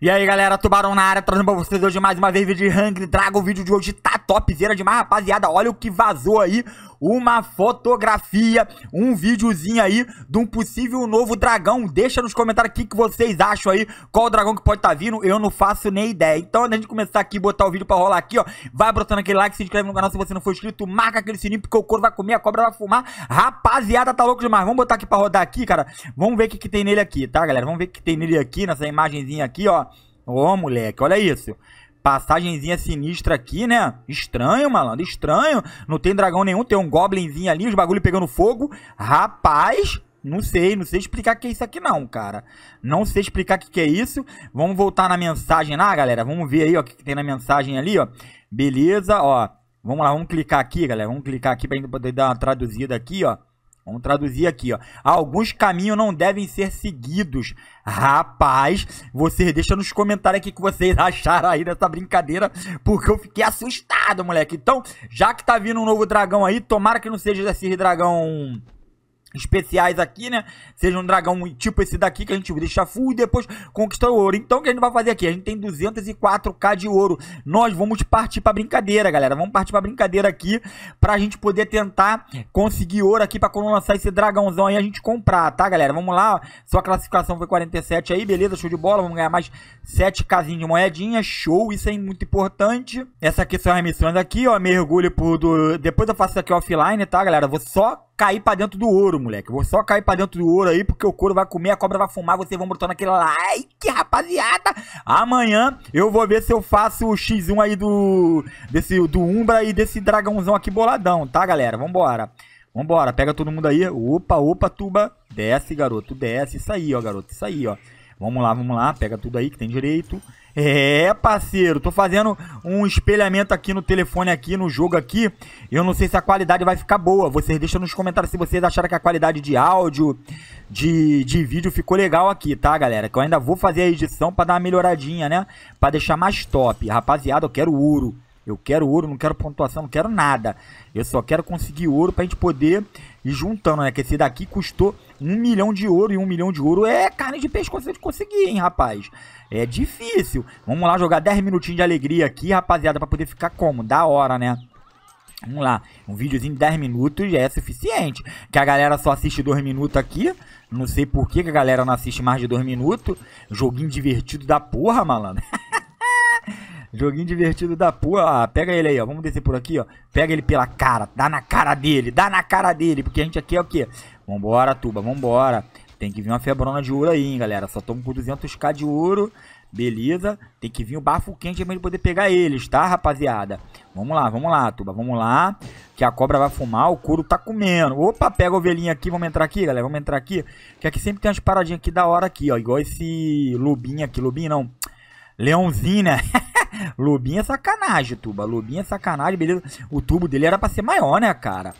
E aí galera, Tubarão na área, trazendo pra vocês hoje mais uma vez vídeo de Hungry Dragon, o vídeo de hoje tá topzera demais, rapaziada, olha o que vazou aí, uma fotografia, um videozinho aí de um possível novo dragão. Deixa nos comentários o que, que vocês acham aí, qual o dragão que pode estar tá vindo, eu não faço nem ideia. Então, antes de começar aqui, botar o vídeo pra rolar aqui, ó, vai botando aquele like, se inscreve no canal se você não for inscrito, marca aquele sininho, porque o couro vai comer, a cobra vai fumar. Rapaziada, tá louco demais. Vamos botar aqui pra rodar aqui, cara. Vamos ver o que, que tem nele aqui, tá, galera? Vamos ver o que tem nele aqui, nessa imagenzinha aqui, ó. Ô, moleque, olha isso. Passagenzinha sinistra aqui, né? Estranho, malandro, estranho. Não tem dragão nenhum, tem um goblinzinho ali, os bagulho pegando fogo. Rapaz, não sei, não sei explicar o que é isso aqui não, cara. Não sei explicar o que é isso. Vamos voltar na mensagem lá, galera. Vamos ver aí, ó, o que, que tem na mensagem ali, ó. Beleza, ó. Vamos lá, vamos clicar aqui, galera. Vamos clicar aqui pra gente poder dar uma traduzida aqui, ó. Vamos traduzir aqui, ó. Alguns caminhos não devem ser seguidos. Rapaz, vocês deixam nos comentários aqui o que vocês acharam aí dessa brincadeira, porque eu fiquei assustado, moleque. Então, já que tá vindo um novo dragão aí, tomara que não seja esse dragão especiais aqui, né? Seja um dragão tipo esse daqui que a gente deixa full e depois conquista o ouro. Então o que a gente vai fazer aqui? A gente tem 204k de ouro. Nós vamos partir pra brincadeira, galera. Vamos partir pra brincadeira aqui pra gente poder tentar conseguir ouro aqui pra quando lançar esse dragãozão aí a gente comprar, tá, galera? Vamos lá. Sua classificação foi 47 aí, beleza? Show de bola. Vamos ganhar mais 7kzinho de moedinha. Show. Isso aí é muito importante. Essa aqui são as missões aqui, ó. Mergulho por... Do... Depois eu faço isso aqui offline, tá, galera? vou só cair pra dentro do ouro, moleque. Vou só cair pra dentro do ouro aí, porque o couro vai comer, a cobra vai fumar, vocês vão botar naquele like, rapaziada. Amanhã eu vou ver se eu faço o X1 aí do. Desse, do Umbra e desse dragãozão aqui boladão, tá, galera? Vambora. Vambora, pega todo mundo aí. Opa, opa, tuba. Desce, garoto, desce. Isso aí, ó, garoto, isso aí, ó. Vamos lá, vamos lá. Pega tudo aí que tem direito. É, parceiro, tô fazendo um espelhamento aqui no telefone aqui, no jogo aqui. Eu não sei se a qualidade vai ficar boa. Vocês deixam nos comentários se vocês acharam que a qualidade de áudio, de, de vídeo ficou legal aqui, tá, galera? Que eu ainda vou fazer a edição pra dar uma melhoradinha, né? Pra deixar mais top. Rapaziada, eu quero ouro. Eu quero ouro, não quero pontuação, não quero nada. Eu só quero conseguir ouro pra gente poder ir juntando, né? Que esse daqui custou um milhão de ouro e um milhão de ouro é carne de pescoço de conseguir, hein, rapaz? É difícil. Vamos lá jogar 10 minutinhos de alegria aqui, rapaziada, pra poder ficar como? Da hora, né? Vamos lá, um videozinho de 10 minutos já é suficiente. Que a galera só assiste 2 minutos aqui. Não sei por que, que a galera não assiste mais de 2 minutos. Joguinho divertido da porra, malandro. Joguinho divertido da porra. Ah, pega ele aí, ó. Vamos descer por aqui, ó. Pega ele pela cara. Dá na cara dele. Dá na cara dele. Porque a gente aqui é o quê? Vambora, Tuba, vambora. Tem que vir uma febrona de ouro aí, hein, galera. Só tomo com 200k de ouro. Beleza? Tem que vir o bafo quente pra gente poder pegar eles, tá, rapaziada? Vamos lá, vamos lá, Tuba. Vamos lá. Que a cobra vai fumar, o couro tá comendo. Opa, pega a ovelhinha aqui. Vamos entrar aqui, galera. Vamos entrar aqui. Que aqui sempre tem umas paradinhas aqui da hora aqui, ó. Igual esse lobinho aqui. Lobinho não. Leãozinho, né? lobinho é sacanagem, Tuba. Lobinho é sacanagem, beleza? O tubo dele era pra ser maior, né, cara?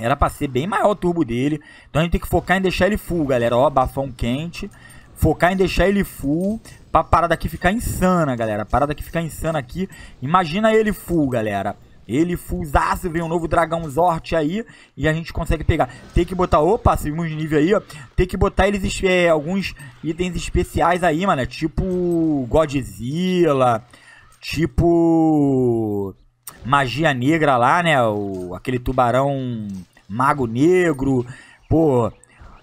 Era pra ser bem maior o turbo dele. Então a gente tem que focar em deixar ele full, galera. Ó, bafão quente. Focar em deixar ele full. Pra parada aqui ficar insana, galera. A parada aqui ficar insana aqui. Imagina ele full, galera. Ele fusaço, vem um novo dragão Zort aí. E a gente consegue pegar. Tem que botar, opa, subimos de nível aí, ó. Tem que botar eles, é, alguns itens especiais aí, mano. É tipo Godzilla. Tipo magia negra lá, né? O, aquele tubarão mago negro. Pô,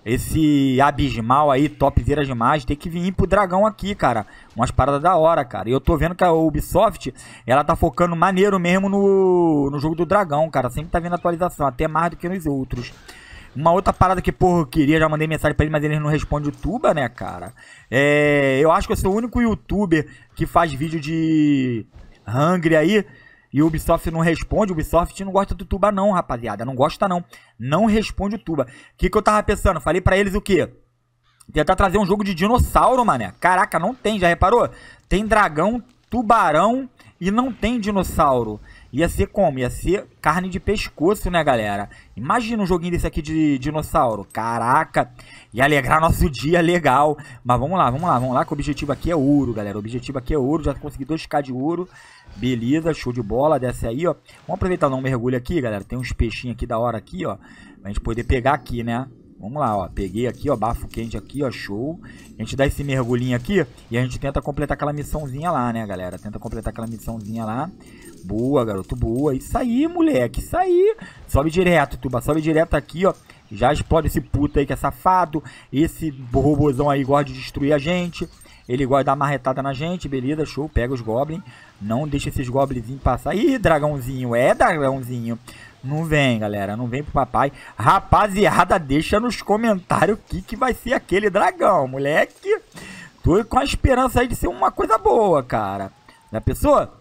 esse abismal aí, topzera demais, tem que vir pro dragão aqui, cara. Umas paradas da hora, cara. E eu tô vendo que a Ubisoft, ela tá focando maneiro mesmo no, no jogo do dragão, cara. Sempre tá vendo atualização, até mais do que nos outros. Uma outra parada que, porra, eu queria, já mandei mensagem pra ele, mas ele não responde o tuba, né, cara? É, eu acho que eu sou o único youtuber que faz vídeo de Hungry aí, e o Ubisoft não responde. O Ubisoft não gosta do Tuba, não, rapaziada. Não gosta, não. Não responde o Tuba. O que, que eu tava pensando? Falei para eles o quê? Tentar trazer um jogo de dinossauro, mané. Caraca, não tem, já reparou? Tem dragão, tubarão e não tem dinossauro. Ia ser como? Ia ser carne de pescoço, né, galera? Imagina um joguinho desse aqui de dinossauro. Caraca! Ia alegrar nosso dia legal. Mas vamos lá, vamos lá, vamos lá, que o objetivo aqui é ouro, galera. O objetivo aqui é ouro. Já consegui 2k de ouro. Beleza, show de bola. Desce aí, ó. Vamos aproveitar dar um mergulho aqui, galera. Tem uns peixinhos aqui da hora aqui, ó. Pra gente poder pegar aqui, né? Vamos lá, ó. Peguei aqui, ó, bafo quente aqui, ó, show. A gente dá esse mergulhinho aqui e a gente tenta completar aquela missãozinha lá, né, galera? Tenta completar aquela missãozinha lá. Boa, garoto, boa. Isso aí, moleque, isso aí. Sobe direto, tuba, sobe direto aqui, ó. Já explode esse puto aí que é safado. Esse robôzão aí gosta de destruir a gente. Ele gosta de dar marretada na gente, beleza, show, pega os goblins. Não deixa esses goblins passar. Ih, dragãozinho, é dragãozinho. Não vem, galera, não vem pro papai. Rapaziada, deixa nos comentários o que, que vai ser aquele dragão, moleque. Tô com a esperança aí de ser uma coisa boa, cara. Já pessoa?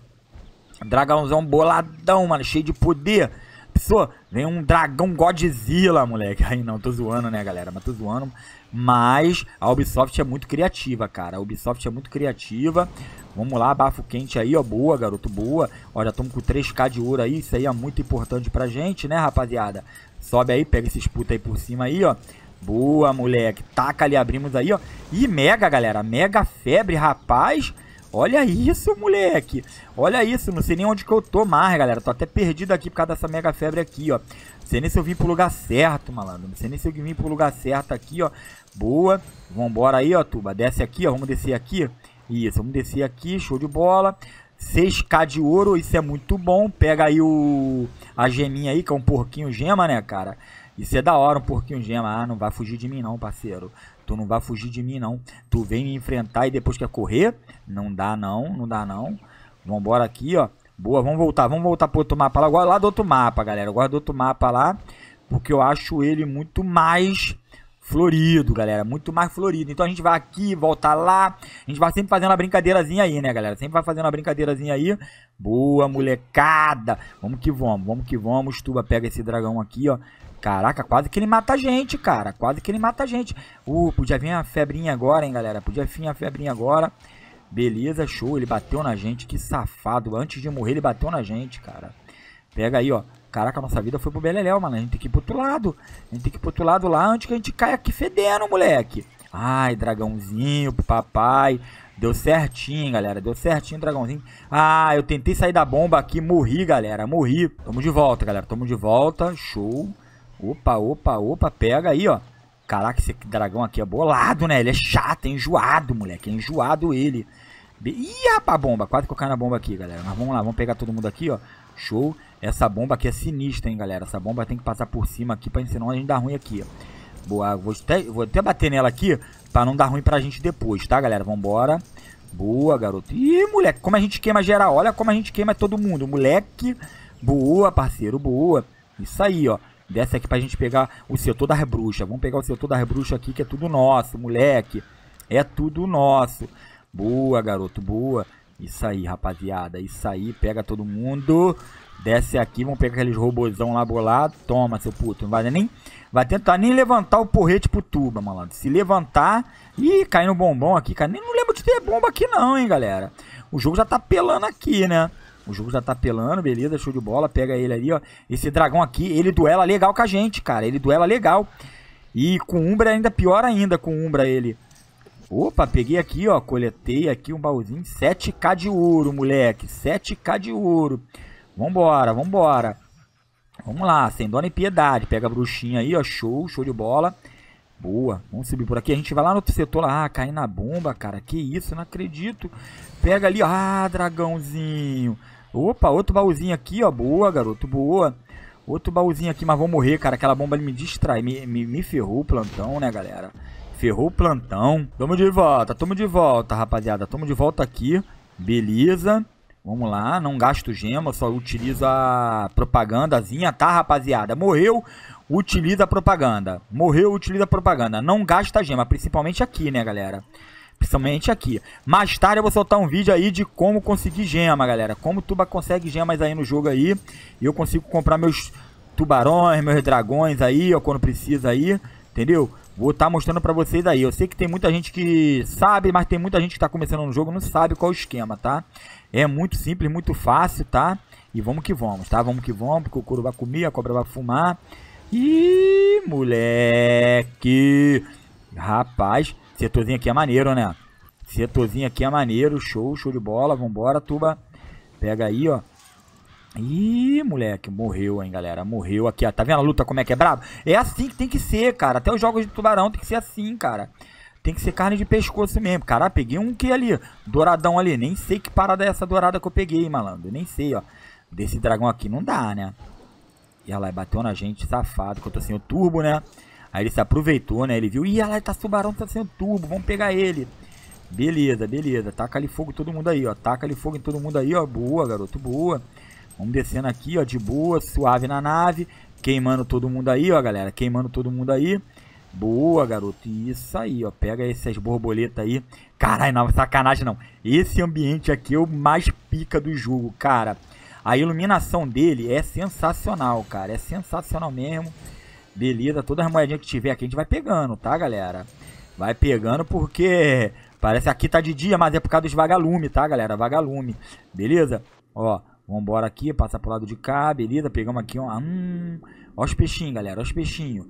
Dragãozão boladão, mano, cheio de poder. Pessoa, vem um dragão Godzilla, moleque. Aí não, tô zoando, né, galera? Mas tô zoando. Mas a Ubisoft é muito criativa, cara. A Ubisoft é muito criativa. Vamos lá, bafo quente aí, ó. Boa, garoto, boa. Ó, já estamos com 3k de ouro aí. Isso aí é muito importante pra gente, né, rapaziada? Sobe aí, pega esses putos aí por cima aí, ó. Boa, moleque. Taca ali, abrimos aí, ó. E mega, galera. Mega febre, rapaz. Olha isso, moleque. Olha isso. Não sei nem onde que eu tô mais, galera. Tô até perdido aqui por causa dessa mega febre aqui, ó. Não sei nem se eu vim pro lugar certo, malandro. Não sei nem se eu vim pro lugar certo aqui, ó. Boa. Vambora aí, ó, tuba. Desce aqui, ó. Vamos descer aqui. Isso, vamos descer aqui. Show de bola. 6k de ouro, isso é muito bom. Pega aí o a geminha aí, que é um porquinho gema, né, cara? Isso é da hora, um porquinho gema. Ah, não vai fugir de mim não, parceiro. Tu não vai fugir de mim, não. Tu vem me enfrentar e depois quer correr? Não dá, não. Não dá, não. Vambora aqui, ó. Boa, vamos voltar. Vamos voltar pro outro mapa lá. Agora lá do outro mapa, galera. Agora do outro mapa lá. Porque eu acho ele muito mais florido, galera, muito mais florido. Então a gente vai aqui, volta lá, a gente vai sempre fazendo uma brincadeirazinha aí, né, galera? Sempre vai fazendo uma brincadeirazinha aí. Boa, molecada! Vamos que vamos, vamos que vamos. Tuba pega esse dragão aqui, ó. Caraca, quase que ele mata a gente, cara. Quase que ele mata a gente. Uh, podia vir a febrinha agora, hein, galera. Podia vir a febrinha agora. Beleza, show. Ele bateu na gente. Que safado. Antes de morrer, ele bateu na gente, cara. Pega aí, ó. Caraca, nossa vida foi pro Beleléu, mano. A gente tem que ir pro outro lado. A gente tem que ir pro outro lado lá antes que a gente caia aqui fedendo, moleque. Ai, dragãozinho, papai. Deu certinho, galera. Deu certinho, dragãozinho. Ah, eu tentei sair da bomba aqui. Morri, galera. Morri. Tamo de volta, galera. Tamo de volta. Show. Opa, opa, opa, pega aí, ó. Caraca, esse dragão aqui é bolado, né? Ele é chato, é enjoado, moleque. É enjoado ele. Be Ih, rapaz, bomba. Quase que eu caio na bomba aqui, galera. Mas vamos lá, vamos pegar todo mundo aqui, ó. Show. Essa bomba aqui é sinistra, hein, galera. Essa bomba tem que passar por cima aqui, pra, senão a gente dá ruim aqui, ó. Boa, vou até, vou até bater nela aqui, pra não dar ruim pra gente depois, tá, galera? Vambora. Boa, garoto. Ih, moleque, como a gente queima geral. Olha como a gente queima todo mundo, moleque. Boa, parceiro, boa. Isso aí, ó. Desce aqui pra gente pegar o setor da rebruxa. Vamos pegar o setor da rebruxa aqui, que é tudo nosso, moleque. É tudo nosso. Boa, garoto, boa. Isso aí, rapaziada. Isso aí, pega todo mundo. Desce aqui, vamos pegar aqueles robôzão lá bolado. Toma, seu puto. Não vai nem. Vai tentar nem levantar o porrete pro tuba, malandro. Se levantar. Ih, no bombom aqui, cara. Nem não lembro de ter bomba aqui, não, hein, galera. O jogo já tá pelando aqui, né? O jogo já tá pelando, beleza, show de bola. Pega ele ali, ó. Esse dragão aqui, ele duela legal com a gente, cara. Ele duela legal. E com Umbra ainda pior ainda com Umbra ele. Opa, peguei aqui, ó. Coletei aqui um baúzinho. 7k de ouro, moleque. 7k de ouro. Vambora, vambora. Vamos lá, sem dó nem piedade. Pega a bruxinha aí, ó. Show, show de bola. Boa. Vamos subir por aqui. A gente vai lá no outro setor lá. Ah, cair na bomba, cara. Que isso, não acredito. Pega ali, ó. Ah, dragãozinho. Opa, outro baúzinho aqui, ó. Boa, garoto, boa. Outro baúzinho aqui, mas vou morrer, cara. Aquela bomba ali me distrai, me, me, me ferrou o plantão, né, galera? Ferrou o plantão. Tamo de volta, tamo de volta, rapaziada. Tamo de volta aqui. Beleza. Vamos lá, não gasto gema, só utiliza a propagandazinha, tá, rapaziada? Morreu, utiliza a propaganda. Morreu, utiliza a propaganda. Não gasta gema, principalmente aqui, né, galera? Principalmente aqui. Mais tarde eu vou soltar um vídeo aí de como conseguir gema, galera. Como tuba consegue gemas aí no jogo aí. E eu consigo comprar meus tubarões, meus dragões aí, ó, quando precisa aí. Entendeu? Vou estar tá mostrando pra vocês aí. Eu sei que tem muita gente que sabe, mas tem muita gente que tá começando no jogo não sabe qual é o esquema, tá? É muito simples, muito fácil, tá? E vamos que vamos, tá? Vamos que vamos, porque o couro vai comer, a cobra vai fumar. Ih, moleque! Rapaz, Setorzinho aqui é maneiro, né? Setorzinho aqui é maneiro. Show, show de bola. Vambora, Tuba. Pega aí, ó. Ih, moleque, morreu, hein, galera. Morreu aqui, ó. Tá vendo a luta como é que é brabo? É assim que tem que ser, cara. Até os jogos de tubarão tem que ser assim, cara. Tem que ser carne de pescoço mesmo. Cara, ah, peguei um que ali, douradão ali. Nem sei que parada é essa dourada que eu peguei, malandro. Nem sei, ó. Desse dragão aqui não dá, né? E ela é bateu na gente, safado, que eu tô sem o turbo, né? Aí ele se aproveitou, né? Ele viu, ih, lá tá subarão, tá sendo tubo, vamos pegar ele. Beleza, beleza. Taca ali fogo em todo mundo aí, ó. Taca ali fogo em todo mundo aí, ó. Boa, garoto, boa. Vamos descendo aqui, ó, de boa, suave na nave. Queimando todo mundo aí, ó, galera. Queimando todo mundo aí. Boa, garoto. Isso aí, ó. Pega essas borboletas aí. Caralho, não, sacanagem não. Esse ambiente aqui é o mais pica do jogo, cara. A iluminação dele é sensacional, cara. É sensacional mesmo. Beleza, todas as moedinhas que tiver aqui a gente vai pegando, tá, galera? Vai pegando porque parece aqui tá de dia, mas é por causa dos vagalume, tá, galera? Vagalume. Beleza? Ó, vambora aqui, passa pro lado de cá, beleza? Pegamos aqui, ó. Hum, ó os peixinhos, galera, ó os peixinhos.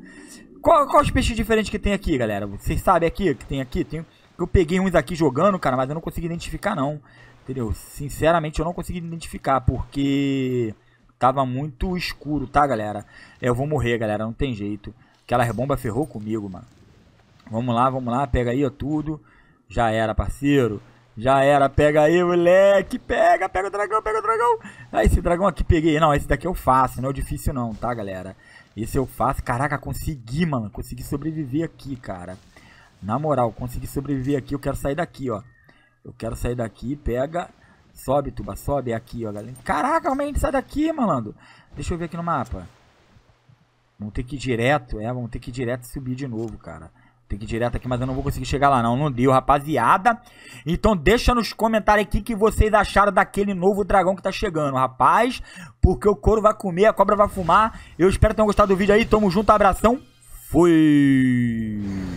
Qual, qual os peixes diferentes que tem aqui, galera? Vocês sabem aqui que tem aqui? Tem, eu peguei uns aqui jogando, cara, mas eu não consegui identificar, não. Entendeu? Sinceramente, eu não consegui identificar, porque... Tava muito escuro, tá, galera? Eu vou morrer, galera. Não tem jeito. Aquela rebomba ferrou comigo, mano. Vamos lá, vamos lá. Pega aí, ó, tudo. Já era, parceiro. Já era. Pega aí, moleque. Pega, pega o dragão, pega o dragão. Ah, esse dragão aqui peguei. Não, esse daqui eu faço. Não é difícil não, tá, galera? Esse eu faço. Caraca, consegui, mano. Consegui sobreviver aqui, cara. Na moral, consegui sobreviver aqui. Eu quero sair daqui, ó. Eu quero sair daqui. Pega... Sobe, tuba, sobe. É aqui, ó, galera. Caraca, como é que a gente sai daqui, malandro? Deixa eu ver aqui no mapa. Vamos ter que ir direto, é. Vamos ter que ir direto e subir de novo, cara. Tem que ir direto aqui, mas eu não vou conseguir chegar lá não. Não deu, rapaziada. Então deixa nos comentários aqui que vocês acharam daquele novo dragão que tá chegando, rapaz. Porque o couro vai comer, a cobra vai fumar. Eu espero que tenham gostado do vídeo aí. Tamo junto, abração. Fui!